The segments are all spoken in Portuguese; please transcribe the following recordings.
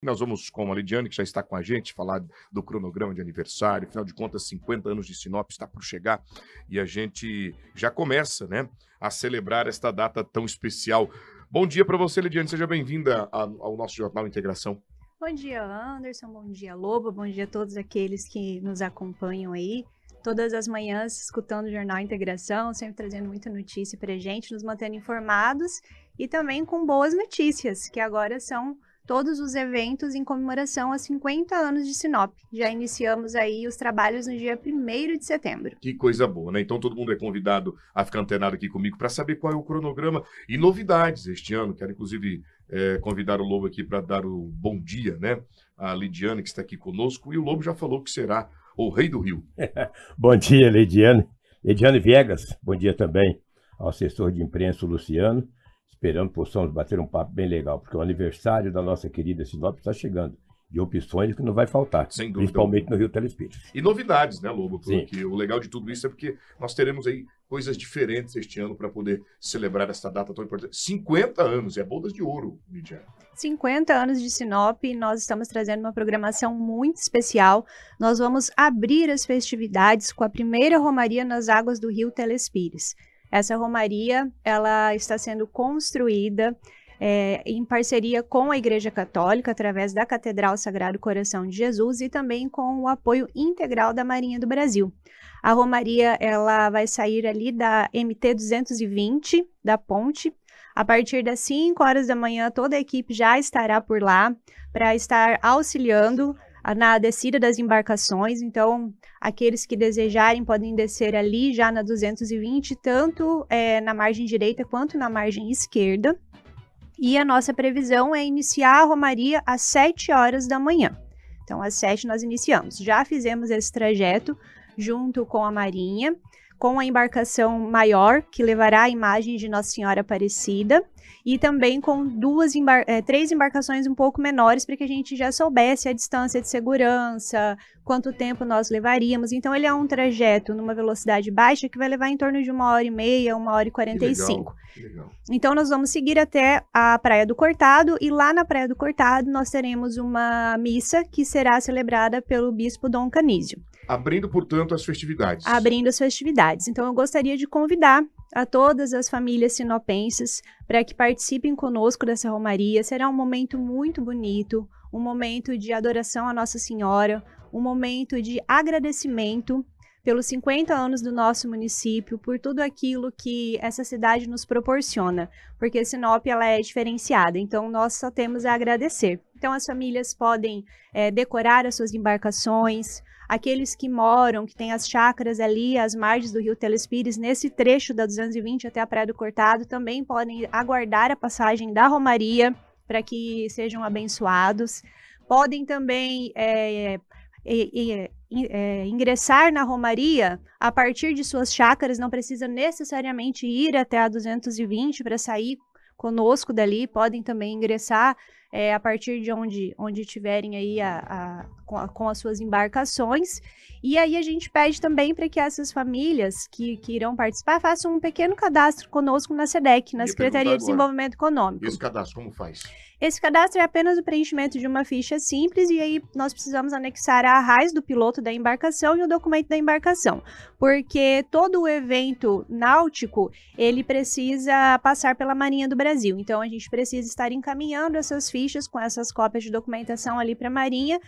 Nós vamos com a Lidiane, que já está com a gente, falar do cronograma de aniversário. Afinal de contas, 50 anos de Sinop está por chegar e a gente já começa né, a celebrar esta data tão especial. Bom dia para você, Lidiane. Seja bem-vinda ao nosso Jornal Integração. Bom dia, Anderson. Bom dia, Lobo. Bom dia a todos aqueles que nos acompanham aí. Todas as manhãs, escutando o Jornal Integração, sempre trazendo muita notícia para gente, nos mantendo informados e também com boas notícias, que agora são todos os eventos em comemoração a 50 anos de Sinop. Já iniciamos aí os trabalhos no dia 1 de setembro. Que coisa boa, né? Então todo mundo é convidado a ficar antenado aqui comigo para saber qual é o cronograma e novidades este ano. Quero, inclusive, é, convidar o Lobo aqui para dar o bom dia, né? A Lidiane, que está aqui conosco, e o Lobo já falou que será o Rei do Rio. bom dia, Lidiane. Lidiane Viegas, bom dia também ao assessor de imprensa Luciano Esperando possamos bater um papo bem legal, porque o aniversário da nossa querida Sinop está chegando e opções que não vai faltar, Sem dúvida. principalmente no Rio Telespírito. E novidades, né, Lobo? Porque o legal de tudo isso é porque nós teremos aí coisas diferentes este ano para poder celebrar esta data tão importante. 50 anos, é bodas de ouro, Lídia 50 anos de Sinop, nós estamos trazendo uma programação muito especial. Nós vamos abrir as festividades com a primeira romaria nas águas do Rio Telespires. Essa romaria ela está sendo construída é, em parceria com a Igreja Católica, através da Catedral Sagrado Coração de Jesus e também com o apoio integral da Marinha do Brasil. A Romaria ela vai sair ali da MT 220 da Ponte. A partir das 5 horas da manhã, toda a equipe já estará por lá para estar auxiliando na descida das embarcações. Então, aqueles que desejarem podem descer ali já na 220, tanto é, na margem direita quanto na margem esquerda. E a nossa previsão é iniciar a romaria às 7 horas da manhã. Então, às 7 nós iniciamos. Já fizemos esse trajeto junto com a Marinha com a embarcação maior, que levará a imagem de Nossa Senhora Aparecida, e também com duas embar é, três embarcações um pouco menores, para que a gente já soubesse a distância de segurança, quanto tempo nós levaríamos. Então, ele é um trajeto numa velocidade baixa que vai levar em torno de uma hora e meia, uma hora e quarenta e cinco. Então, nós vamos seguir até a Praia do Cortado, e lá na Praia do Cortado nós teremos uma missa que será celebrada pelo bispo Dom Canísio. Abrindo, portanto, as festividades. Abrindo as festividades. Então, eu gostaria de convidar a todas as famílias sinopenses para que participem conosco dessa romaria. Será um momento muito bonito, um momento de adoração à Nossa Senhora, um momento de agradecimento pelos 50 anos do nosso município, por tudo aquilo que essa cidade nos proporciona, porque Sinop ela é diferenciada, então nós só temos a agradecer. Então as famílias podem é, decorar as suas embarcações, aqueles que moram, que têm as chácaras ali, as margens do Rio Telespires, nesse trecho da 220 até a Praia do Cortado, também podem aguardar a passagem da Romaria para que sejam abençoados. Podem também é, é, é, ingressar na Romaria a partir de suas chácaras, não precisa necessariamente ir até a 220 para sair conosco dali, podem também ingressar é, a partir de onde, onde tiverem aí a, a, com, a, com, as suas embarcações. E aí a gente pede também para que essas famílias que, que irão participar façam um pequeno cadastro conosco na SEDEC, na Secretaria de Desenvolvimento Econômico. Esse cadastro como faz? Esse cadastro é apenas o preenchimento de uma ficha simples e aí nós precisamos anexar a raiz do piloto da embarcação e o documento da embarcação, porque todo o evento náutico ele precisa passar pela Marinha do Brasil. Então a gente precisa estar encaminhando essas fichas fichas com essas cópias de documentação ali para a Marinha,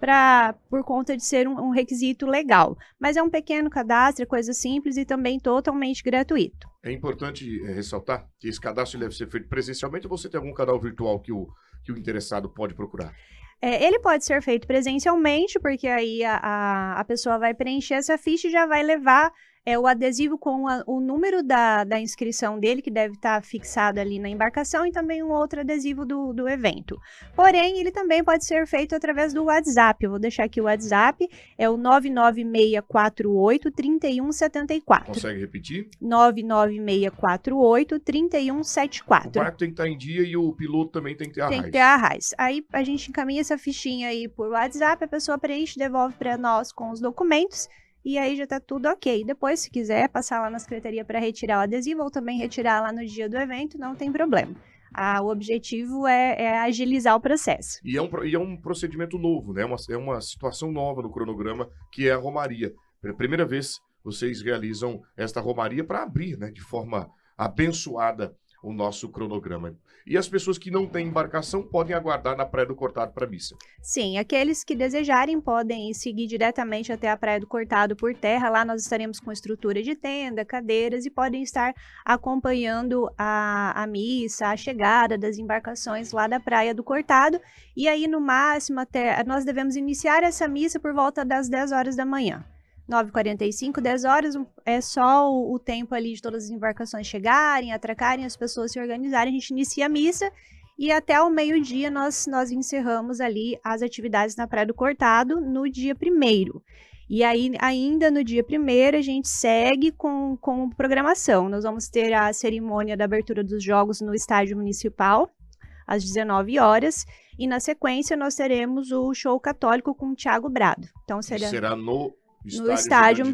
pra, por conta de ser um, um, requisito legal. Mas é um pequeno cadastro, é coisa simples e também totalmente gratuito. É importante é, ressaltar que esse cadastro deve ser feito presencialmente ou você tem algum canal virtual que o, que o interessado pode procurar? É, ele pode ser feito presencialmente, porque aí a, a, a pessoa vai preencher essa ficha e já vai levar é o adesivo com a, o número da, da inscrição dele, que deve estar tá fixado ali na embarcação, e também um outro adesivo do, do evento. Porém, ele também pode ser feito através do WhatsApp. Eu vou deixar aqui o WhatsApp, é o 99648 3174. Consegue repetir? 99648 3174. O barco tem que estar tá em dia e o piloto também tem que ter a Tem que ter a raiz. Aí a gente encaminha essa fichinha aí por WhatsApp, a pessoa preenche, devolve para nós com os documentos e aí já tá tudo ok. Depois, se quiser passar lá na secretaria para retirar o adesivo ou também retirar lá no dia do evento, não tem problema. Ah, o objetivo é, é, agilizar o processo. E é um, e é um procedimento novo, né? É uma, é uma situação nova no cronograma que é a Romaria. primeira vez vocês realizam esta Romaria para abrir, né? De forma abençoada o nosso cronograma. E as pessoas que não têm embarcação podem aguardar na Praia do Cortado para missa. Sim, aqueles que desejarem podem seguir diretamente até a Praia do Cortado por terra. Lá nós estaremos com estrutura de tenda, cadeiras e podem estar acompanhando a, a missa, a chegada das embarcações lá da Praia do Cortado. E aí, no máximo, até nós devemos iniciar essa missa por volta das 10 horas da manhã. 9h45, 10 horas, é só o, o, tempo ali de todas as embarcações chegarem, atracarem, as pessoas se organizarem. A gente inicia a missa e até o meio-dia nós, nós encerramos ali as atividades na Praia do Cortado no dia primeiro. E aí, ainda no dia primeiro, a gente segue com, com programação. Nós vamos ter a cerimônia da abertura dos jogos no estádio municipal, às 19 horas. E na sequência, nós teremos o show católico com o Tiago Brado. Então, será... será no no estádio,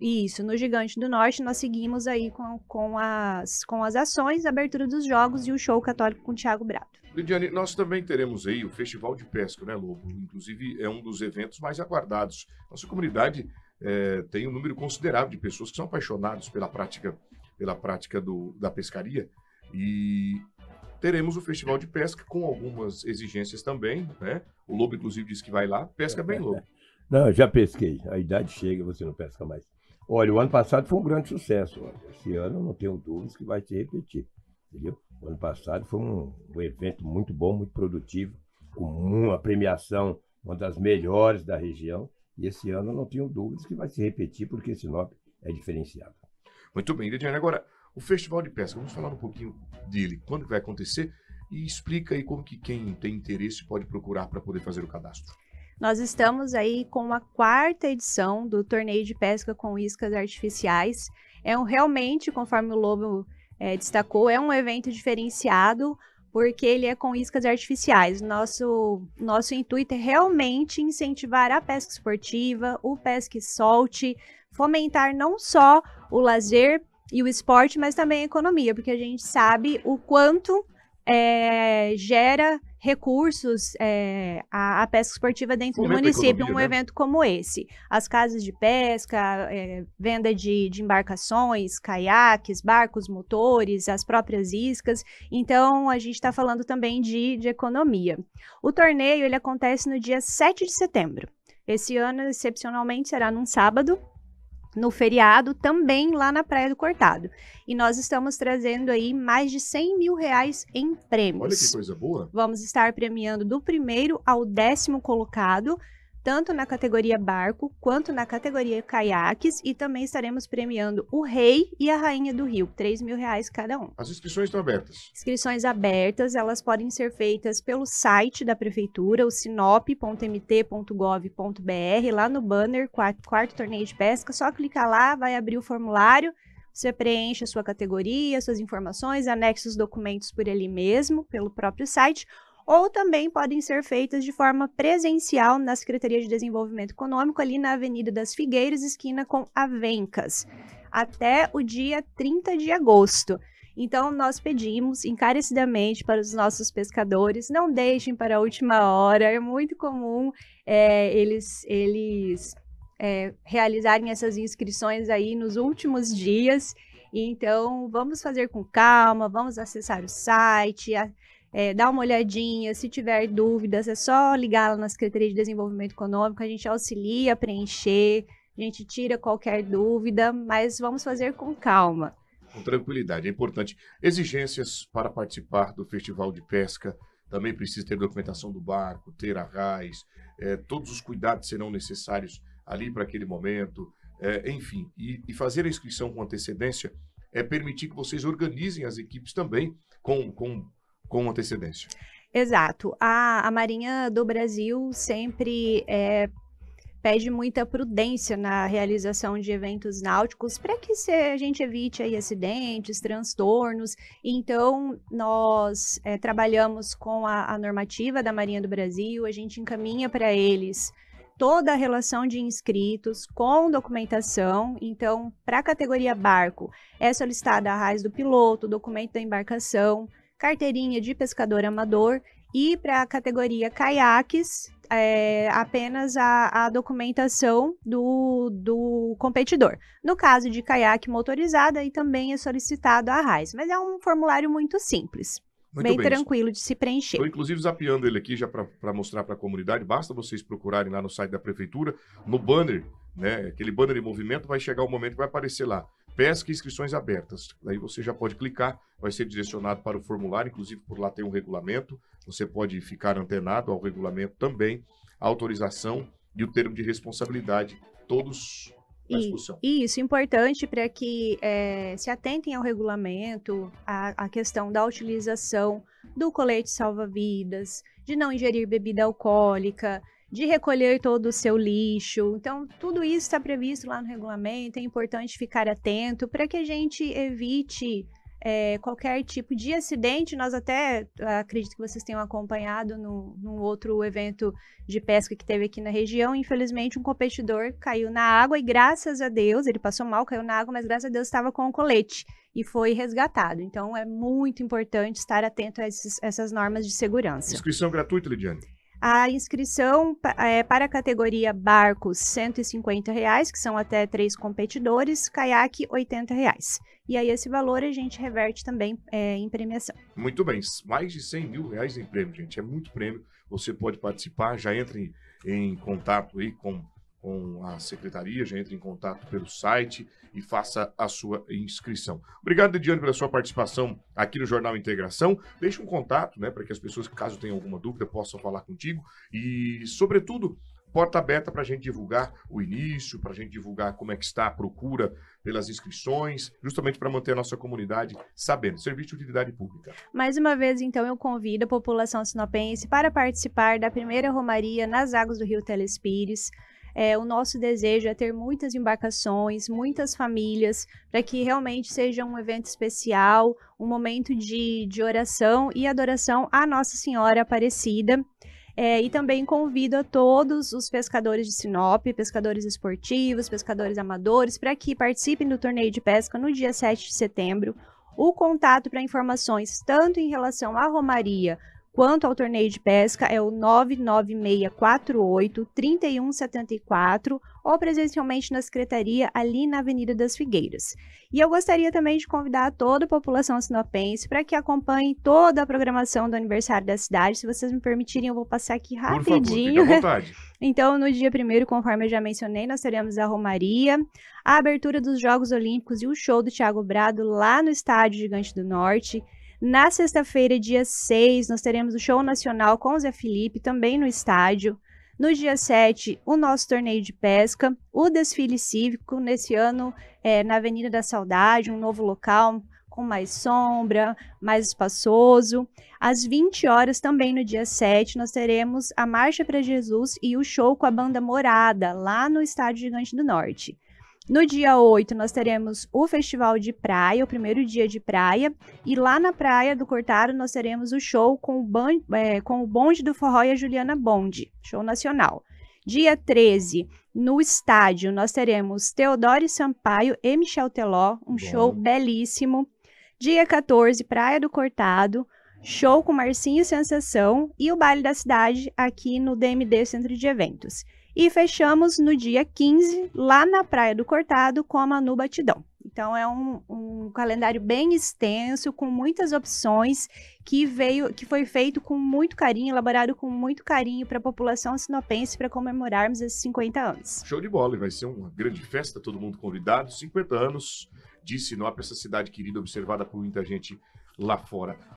isso, no Gigante do Norte, nós seguimos aí com, com, as, com as ações, a abertura dos jogos e o show católico com o Thiago Brato. Lidiane, nós também teremos aí o Festival de Pesca, né, Lobo? Inclusive, é um dos eventos mais aguardados. Nossa comunidade é, tem um número considerável de pessoas que são apaixonadas pela prática, pela prática do, da pescaria e teremos o Festival de Pesca com algumas exigências também, né? O Lobo, inclusive, disse que vai lá. Pesca bem, Lobo. Não, já pesquei. A idade chega, você não pesca mais. Olha, o ano passado foi um grande sucesso. Olha. Esse ano não tenho dúvidas que vai se repetir. Entendeu? O ano passado foi um, um evento muito bom, muito produtivo, com uma premiação, uma das melhores da região. E esse ano não tenho dúvidas que vai se repetir, porque esse Sinop é diferenciado. Muito bem, Lidiane. Agora, o Festival de Pesca, vamos falar um pouquinho dele, quando vai acontecer, e explica aí como que quem tem interesse pode procurar para poder fazer o cadastro. Nós estamos aí com a quarta edição do torneio de pesca com iscas artificiais. É um realmente, conforme o Lobo é, destacou, é um evento diferenciado porque ele é com iscas artificiais. Nosso, nosso intuito é realmente incentivar a pesca esportiva, o pesca solte, fomentar não só o lazer e o esporte, mas também a economia, porque a gente sabe o quanto é, gera recursos é, à, à, pesca esportiva dentro Fomenta do município, economia, um né? evento como esse. As casas de pesca, é, venda de, de, embarcações, caiaques, barcos, motores, as próprias iscas. Então, a gente está falando também de, de economia. O torneio ele acontece no dia 7 de setembro. Esse ano, excepcionalmente, será num sábado, no feriado, também lá na Praia do Cortado. E nós estamos trazendo aí mais de 100 mil reais em prêmios. Olha que coisa boa! Vamos estar premiando do primeiro ao décimo colocado tanto na categoria barco quanto na categoria caiaques e também estaremos premiando o rei e a rainha do Rio, 3 mil reais cada um. As inscrições estão abertas? Inscrições abertas, elas podem ser feitas pelo site da prefeitura, o sinop.mt.gov.br, lá no banner quarto, quarto torneio de pesca, só clicar lá, vai abrir o formulário, você preenche a sua categoria, suas informações, anexa os documentos por ali mesmo, pelo próprio site, ou também podem ser feitas de forma presencial na Secretaria de Desenvolvimento Econômico, ali na Avenida das Figueiras, esquina com Avencas, até o dia 30 de agosto. Então, nós pedimos encarecidamente para os nossos pescadores, não deixem para a última hora, é muito comum é, eles, eles é, realizarem essas inscrições aí nos últimos dias. Então, vamos fazer com calma, vamos acessar o site, a, é, dá uma olhadinha, se tiver dúvidas, é só ligar lá na Secretaria de Desenvolvimento Econômico, a gente auxilia a preencher, a gente tira qualquer dúvida, mas vamos fazer com calma. Com tranquilidade, é importante. Exigências para participar do Festival de Pesca, também precisa ter documentação do barco, ter arraiz, é, todos os cuidados serão necessários ali para aquele momento, é, enfim. E, e fazer a inscrição com antecedência é permitir que vocês organizem as equipes também com, com com antecedência. Exato. A, a Marinha do Brasil sempre é, pede muita prudência na realização de eventos náuticos para que se, a gente evite aí, acidentes, transtornos. Então, nós é, trabalhamos com a, a normativa da Marinha do Brasil, a gente encaminha para eles toda a relação de inscritos com documentação. Então, para a categoria barco, é solicitada a raiz do piloto, documento da embarcação, carteirinha de pescador amador e para a categoria caiaques, é, apenas a, a documentação do, do, competidor. No caso de caiaque motorizado, aí também é solicitado a RAIS, mas é um formulário muito simples. Muito bem, bem, tranquilo de se preencher. Estou inclusive zapeando ele aqui já para mostrar para a comunidade. Basta vocês procurarem lá no site da prefeitura, no banner, né? Aquele banner em movimento vai chegar o momento que vai aparecer lá pesca e inscrições abertas. Daí você já pode clicar, vai ser direcionado para o formulário, inclusive por lá tem um regulamento, você pode ficar antenado ao regulamento também, a autorização e o termo de responsabilidade, todos e, e, isso, importante para que é, se atentem ao regulamento, à questão da utilização do colete salva-vidas, de não ingerir bebida alcoólica, de recolher todo o seu lixo. Então, tudo isso está previsto lá no regulamento, é importante ficar atento para que a gente evite é, qualquer tipo de acidente. Nós até ah, acredito que vocês tenham acompanhado no, num outro evento de pesca que teve aqui na região. Infelizmente, um competidor caiu na água e, graças a Deus, ele passou mal, caiu na água, mas graças a Deus estava com o colete e foi resgatado. Então, é muito importante estar atento a esses, essas normas de segurança. Inscrição gratuita, Lidiane. A inscrição é, para a categoria barcos, R$ 150,00, que são até três competidores, caiaque, R$ 80,00. E aí esse valor a gente reverte também é, em premiação. Muito bem, mais de 100 mil reais em prêmio, gente. É muito prêmio. Você pode participar, já entre em, em contato aí com com a secretaria, já entre em contato pelo site e faça a sua inscrição. Obrigado, Ediane, pela sua participação aqui no Jornal Integração. Deixe um contato, né, para que as pessoas, caso tenham alguma dúvida, possam falar contigo e, sobretudo, porta aberta para a gente divulgar o início, para a gente divulgar como é que está a procura pelas inscrições, justamente para manter a nossa comunidade sabendo. Serviço de utilidade pública. Mais uma vez, então, eu convido a população sinopense para participar da primeira Romaria nas águas do Rio Telespires. É, o nosso desejo é ter muitas embarcações, muitas famílias, para que realmente seja um evento especial, um momento de, de oração e adoração à Nossa Senhora Aparecida. É, e também convido a todos os pescadores de Sinop, pescadores esportivos, pescadores amadores, para que participem do torneio de pesca no dia 7 de setembro. O contato para informações, tanto em relação à Romaria Quanto ao torneio de pesca, é o 99648 3174 ou presencialmente na secretaria ali na Avenida das Figueiras. E eu gostaria também de convidar toda a população sinopense para que acompanhe toda a programação do aniversário da cidade. Se vocês me permitirem, eu vou passar aqui rapidinho. Por favor, então, no dia primeiro, conforme eu já mencionei, nós teremos a Romaria, a abertura dos Jogos Olímpicos e o show do Thiago Brado lá no Estádio Gigante do Norte. Na sexta-feira, dia 6, nós teremos o show nacional com o Zé Felipe, também no estádio. No dia 7, o nosso torneio de pesca, o desfile cívico, nesse ano é, na Avenida da Saudade, um novo local com mais sombra, mais espaçoso. Às 20 horas, também no dia 7, nós teremos a Marcha para Jesus e o show com a banda Morada, lá no Estádio Gigante do Norte. No dia 8, nós teremos o Festival de Praia, o primeiro dia de praia. E lá na Praia do Cortado nós teremos o show com o, ban... é, com o bonde do Forró e a Juliana Bonde, show nacional. Dia 13, no estádio, nós teremos Teodoro Sampaio e Michel Teló, um Bom. show belíssimo. Dia 14, Praia do Cortado, show com Marcinho Sensação e o Baile da Cidade aqui no DMD Centro de Eventos. E fechamos no dia 15, lá na Praia do Cortado, com a Manu Batidão. Então é um, um, calendário bem extenso, com muitas opções, que veio, que foi feito com muito carinho, elaborado com muito carinho para a população sinopense para comemorarmos esses 50 anos. Show de bola, vai ser uma grande festa, todo mundo convidado, 50 anos de Sinop, essa cidade querida, observada por muita gente lá fora.